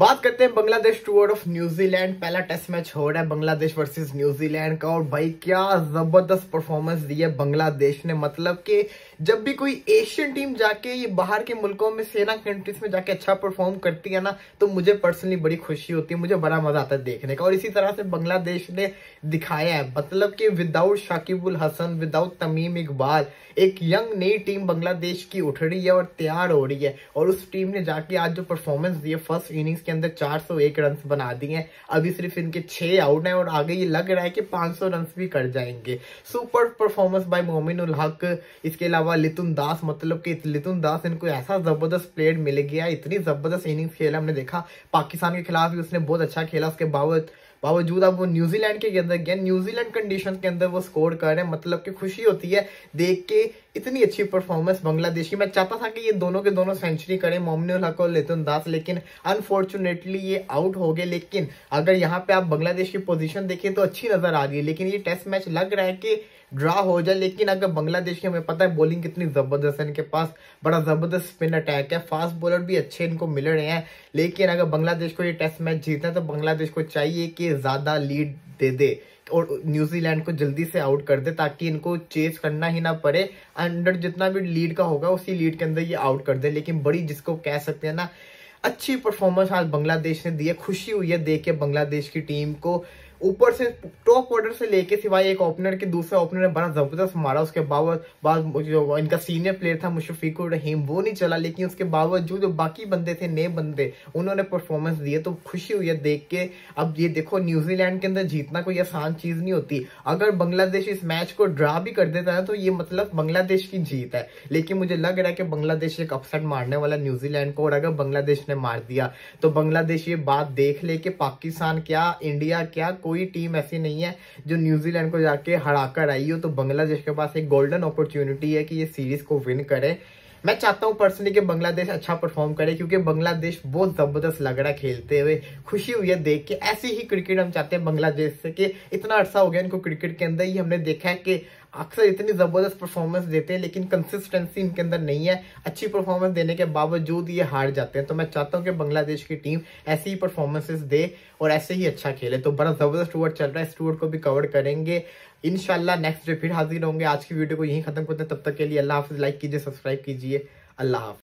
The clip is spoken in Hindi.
बात करते हैं बांग्लादेश टूअर्ड ऑफ न्यूजीलैंड पहला टेस्ट मैच हो रहा है बांग्लादेश वर्सेस न्यूजीलैंड का और भाई क्या जबरदस्त परफॉर्मेंस दी है बांग्लादेश ने मतलब कि जब भी कोई एशियन टीम जाके ये बाहर के मुल्कों में सेना कंट्रीज में जाके अच्छा परफॉर्म करती है ना तो मुझे पर्सनली बड़ी खुशी होती है मुझे बड़ा मजा आता है देखने का और इसी तरह से बांग्लादेश ने दिखाया है मतलब कि विदाउट शाकिबुल हसन विदाउट तमीम इकबाल एक यंग नई टीम बांग्लादेश की उठ रही है और तैयार हो रही है और उस टीम ने जाके आज जो परफॉर्मेंस दी है फर्स्ट इनिंग्स के अंदर 401 रन बना दिए हैं अभी सिर्फ इनके छह आउट हैं और आगे ये लग रहा है कि 500 रन भी कर जाएंगे सुपर परफॉर्मेंस बाय मोमिन उल हक इसके अलावा लितुन दास मतलब कि लितुन दास इनको ऐसा ज़बरदस्त प्लेयर मिल गया इतनी ज़बरदस्त इनिंग्स खेला हमने देखा पाकिस्तान के खिलाफ भी उसने बहुत अच्छा खेला उसके बावजूद बावजूद अब वो न्यूजीलैंड के अंदर गया न्यूजीलैंड कंडीशन के अंदर वो स्कोर कर रहे हैं मतलब कि खुशी होती है देख के इतनी अच्छी परफॉर्मेंस बांग्लादेश की मैं चाहता था कि ये दोनों के दोनों सेंचुरी करें मोमिनुल हक और लेतुन दास लेकिन अनफॉर्चुनेटली ये आउट हो गए लेकिन अगर यहाँ पे आप बांग्लादेश की पोजीशन देखें तो अच्छी नजर आ रही है लेकिन ये टेस्ट मैच लग रहा है कि ड्रा हो जाए लेकिन अगर बांग्लादेश की हमें पता है बॉलिंग कितनी ज़बरदस्त है इनके पास बड़ा ज़बरदस्त स्पिन अटैक है फास्ट बॉलर भी अच्छे इनको मिल रहे हैं लेकिन अगर बांग्लादेश को ये टेस्ट मैच जीतना है तो बांग्लादेश को चाहिए कि ज़्यादा लीड दे दे और न्यूजीलैंड को जल्दी से आउट कर दे ताकि इनको चेस करना ही ना पड़े अंडर जितना भी लीड का होगा उसी लीड के अंदर ये आउट कर दे लेकिन बड़ी जिसको कह सकते हैं ना अच्छी परफॉर्मेंस आज बांग्लादेश ने दी है खुशी हुई है देख के बांग्लादेश की टीम को ऊपर से टॉप ऑर्डर से लेके सिवाय एक ओपनर के दूसरा ओपनर ने बड़ा जबरदस्त मारा उसके बावजूद बाद जो इनका सीनियर प्लेयर था मुशफीकुर रहीम वो नहीं चला लेकिन उसके बावजूद जो बाकी बंदे थे नए बंदे उन्होंने परफॉर्मेंस दिए तो खुशी हुई है देख के अब ये देखो न्यूजीलैंड के अंदर जीतना कोई आसान चीज नहीं होती अगर बांग्लादेश इस मैच को ड्रा भी कर देता है तो ये मतलब बांग्लादेश की जीत है लेकिन मुझे लग रहा है कि बांग्लादेश एक अपसेट मारने वाला न्यूजीलैंड को और अगर बांग्लादेश ने मार दिया तो बांग्लादेश ये बात देख ले कि पाकिस्तान क्या इंडिया क्या कोई टीम ऐसी नहीं है जो न्यूजीलैंड को जाके हरा कर आई हो तो बांग्लादेश के पास एक गोल्डन अपॉर्चुनिटी है कि ये सीरीज को विन करे मैं चाहता हूँ पर्सनली कि बांग्लादेश अच्छा परफॉर्म करे क्योंकि बांग्लादेश बहुत ज़बरदस्त लग रहा है खेलते हुए खुशी हुई है देख के ऐसी ही क्रिकेट हम चाहते हैं बांग्लादेश से कि इतना अर्सा हो गया इनको क्रिकेट के अंदर ही हमने देखा है कि अक्सर इतनी ज़बरदस्त परफॉर्मेंस देते हैं लेकिन कंसिस्टेंसी इनके अंदर नहीं है अच्छी परफॉर्मेंस देने के बावजूद ये हार जाते हैं तो मैं चाहता हूँ कि बांग्लादेश की टीम ऐसी ही परफॉर्मेंसेस दे और ऐसे ही अच्छा खेले तो बड़ा ज़बरदस्त टूअर चल रहा है इस टूर को भी कवर करेंगे इनशाला नेक्स्ट डे फिर हाजिर होंगे आज की वीडियो को यहीं खत्म करते हैं तब तक के लिए अल्लाह हाफ़ लाइक कीजिए सब्सक्राइब कीजिए अल्लाह हाफ़